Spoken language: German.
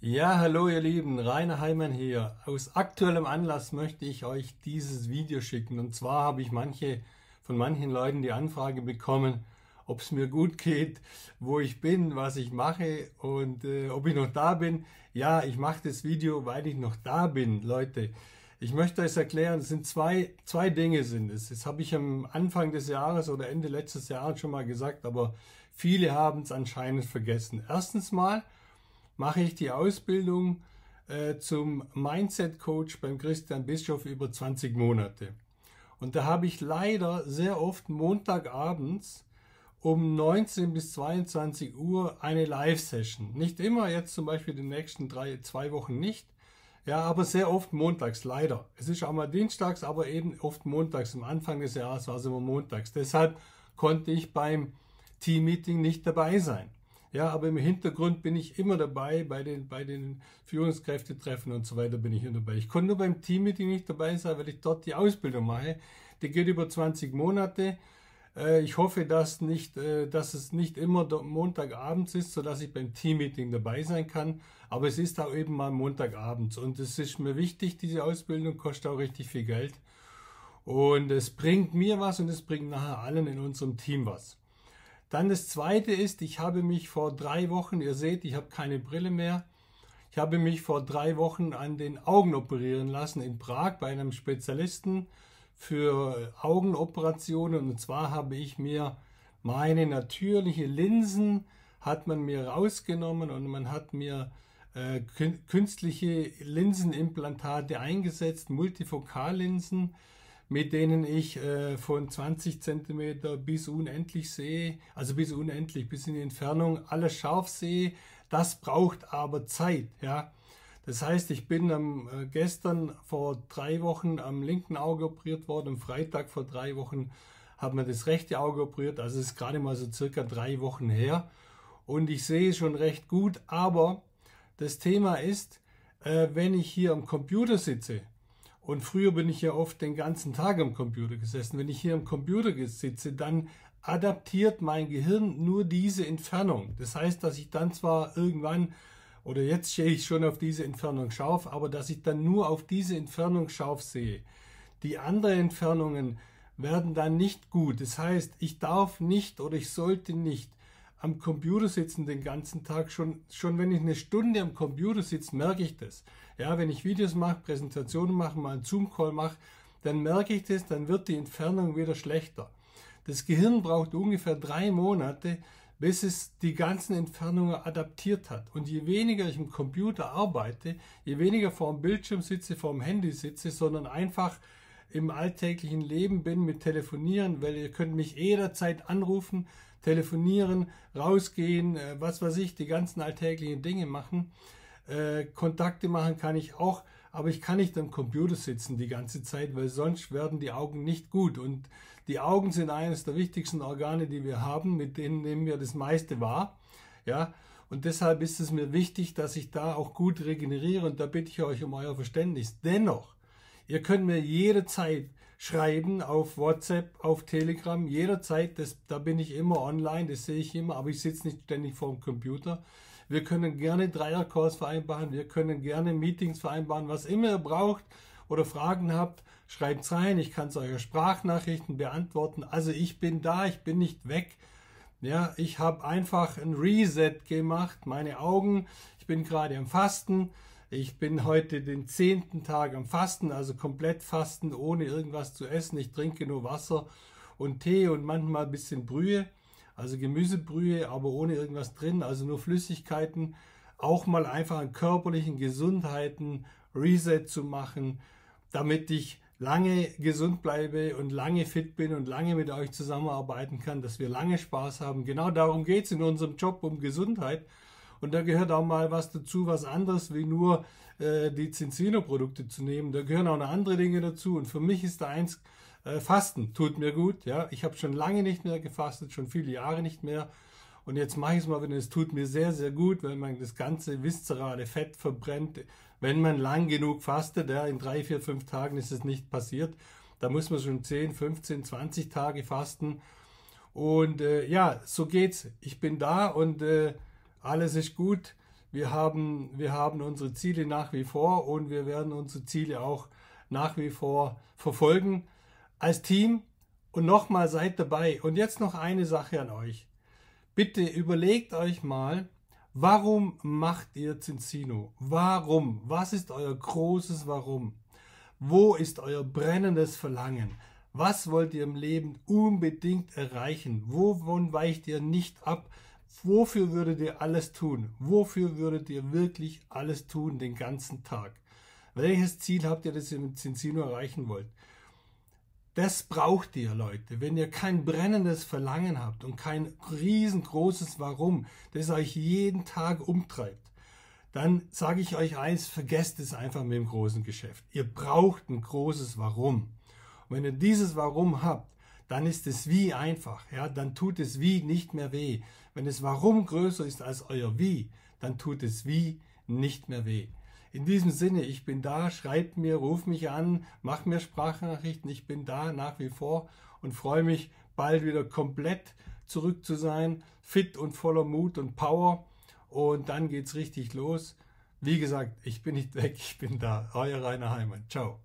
Ja, hallo ihr Lieben, Rainer Heimann hier. Aus aktuellem Anlass möchte ich euch dieses Video schicken. Und zwar habe ich manche, von manchen Leuten die Anfrage bekommen, ob es mir gut geht, wo ich bin, was ich mache und äh, ob ich noch da bin. Ja, ich mache das Video, weil ich noch da bin, Leute. Ich möchte euch erklären, es sind zwei, zwei Dinge sind es. Das habe ich am Anfang des Jahres oder Ende letztes Jahres schon mal gesagt, aber viele haben es anscheinend vergessen. Erstens mal, mache ich die Ausbildung äh, zum Mindset Coach beim Christian Bischof über 20 Monate. Und da habe ich leider sehr oft Montagabends um 19 bis 22 Uhr eine Live-Session. Nicht immer, jetzt zum Beispiel die nächsten drei, zwei Wochen nicht. Ja, aber sehr oft montags, leider. Es ist auch mal dienstags, aber eben oft montags. Am Anfang des Jahres war es immer montags. Deshalb konnte ich beim Team-Meeting nicht dabei sein. Ja, aber im Hintergrund bin ich immer dabei, bei den, bei den Führungskräftetreffen und so weiter bin ich immer dabei. Ich konnte nur beim Team Teammeeting nicht dabei sein, weil ich dort die Ausbildung mache. Die geht über 20 Monate. Äh, ich hoffe, dass, nicht, äh, dass es nicht immer Montagabends ist, sodass ich beim Teammeeting dabei sein kann. Aber es ist auch eben mal Montagabends. Und es ist mir wichtig, diese Ausbildung kostet auch richtig viel Geld. Und es bringt mir was und es bringt nachher allen in unserem Team was. Dann das zweite ist, ich habe mich vor drei Wochen, ihr seht, ich habe keine Brille mehr, ich habe mich vor drei Wochen an den Augen operieren lassen in Prag bei einem Spezialisten für Augenoperationen. Und zwar habe ich mir meine natürliche Linsen hat man mir rausgenommen und man hat mir äh, künstliche Linsenimplantate eingesetzt, Multifokallinsen mit denen ich äh, von 20 cm bis unendlich sehe, also bis unendlich, bis in die Entfernung alles scharf sehe. Das braucht aber Zeit. Ja? Das heißt, ich bin am, äh, gestern vor drei Wochen am linken Auge operiert worden, am Freitag vor drei Wochen hat man das rechte Auge operiert, also ist gerade mal so circa drei Wochen her. Und ich sehe schon recht gut, aber das Thema ist, äh, wenn ich hier am Computer sitze, und früher bin ich ja oft den ganzen Tag am Computer gesessen. Wenn ich hier am Computer sitze, dann adaptiert mein Gehirn nur diese Entfernung. Das heißt, dass ich dann zwar irgendwann oder jetzt stehe ich schon auf diese Entfernung scharf, aber dass ich dann nur auf diese Entfernung scharf sehe. Die anderen Entfernungen werden dann nicht gut. Das heißt, ich darf nicht oder ich sollte nicht am Computer sitzen den ganzen Tag, schon, schon wenn ich eine Stunde am Computer sitze, merke ich das. Ja, wenn ich Videos mache, Präsentationen mache, mal einen Zoom-Call mache, dann merke ich das, dann wird die Entfernung wieder schlechter. Das Gehirn braucht ungefähr drei Monate, bis es die ganzen Entfernungen adaptiert hat. Und je weniger ich im Computer arbeite, je weniger vor dem Bildschirm sitze, vor dem Handy sitze, sondern einfach im alltäglichen Leben bin mit Telefonieren, weil ihr könnt mich jederzeit anrufen, telefonieren, rausgehen, äh, was weiß ich, die ganzen alltäglichen Dinge machen. Äh, Kontakte machen kann ich auch, aber ich kann nicht am Computer sitzen die ganze Zeit, weil sonst werden die Augen nicht gut. Und die Augen sind eines der wichtigsten Organe, die wir haben, mit denen nehmen wir das meiste wahr. Ja, und deshalb ist es mir wichtig, dass ich da auch gut regeneriere und da bitte ich euch um euer Verständnis. Dennoch Ihr könnt mir jederzeit schreiben auf WhatsApp, auf Telegram, jederzeit. Das, da bin ich immer online, das sehe ich immer, aber ich sitze nicht ständig vor dem Computer. Wir können gerne Dreierkurs vereinbaren, wir können gerne Meetings vereinbaren, was immer ihr braucht oder Fragen habt, schreibt es rein. Ich kann es eure Sprachnachrichten beantworten. Also ich bin da, ich bin nicht weg. Ja, ich habe einfach ein Reset gemacht, meine Augen. Ich bin gerade im Fasten. Ich bin heute den zehnten Tag am Fasten, also komplett Fasten, ohne irgendwas zu essen. Ich trinke nur Wasser und Tee und manchmal ein bisschen Brühe, also Gemüsebrühe, aber ohne irgendwas drin, also nur Flüssigkeiten. Auch mal einfach an körperlichen Gesundheiten Reset zu machen, damit ich lange gesund bleibe und lange fit bin und lange mit euch zusammenarbeiten kann, dass wir lange Spaß haben. Genau darum geht es in unserem Job, um Gesundheit. Und da gehört auch mal was dazu, was anderes, wie nur äh, die zinsino produkte zu nehmen. Da gehören auch noch andere Dinge dazu. Und für mich ist da eins, äh, Fasten tut mir gut. Ja, Ich habe schon lange nicht mehr gefastet, schon viele Jahre nicht mehr. Und jetzt mache ich es mal wieder. Es tut mir sehr, sehr gut, wenn man das ganze viszerale Fett verbrennt. Wenn man lang genug fastet, ja, in drei, vier, fünf Tagen ist es nicht passiert. Da muss man schon 10, 15, 20 Tage fasten. Und äh, ja, so geht's. Ich bin da und äh, alles ist gut. Wir haben, wir haben unsere Ziele nach wie vor und wir werden unsere Ziele auch nach wie vor verfolgen als Team. Und nochmal seid dabei. Und jetzt noch eine Sache an euch. Bitte überlegt euch mal, warum macht ihr Zinsino? Warum? Was ist euer großes Warum? Wo ist euer brennendes Verlangen? Was wollt ihr im Leben unbedingt erreichen? Wovon weicht ihr nicht ab? Wofür würdet ihr alles tun? Wofür würdet ihr wirklich alles tun den ganzen Tag? Welches Ziel habt ihr, das ihr mit Zinsino erreichen wollt? Das braucht ihr, Leute. Wenn ihr kein brennendes Verlangen habt und kein riesengroßes Warum, das euch jeden Tag umtreibt, dann sage ich euch eins, vergesst es einfach mit dem großen Geschäft. Ihr braucht ein großes Warum. Und wenn ihr dieses Warum habt, dann ist es Wie einfach. Ja? Dann tut es Wie nicht mehr weh. Wenn es Warum größer ist als euer Wie, dann tut es Wie nicht mehr weh. In diesem Sinne, ich bin da, schreibt mir, ruft mich an, macht mir Sprachnachrichten. Ich bin da nach wie vor und freue mich, bald wieder komplett zurück zu sein, fit und voller Mut und Power. Und dann geht's richtig los. Wie gesagt, ich bin nicht weg, ich bin da. Euer Rainer Heimann. Ciao.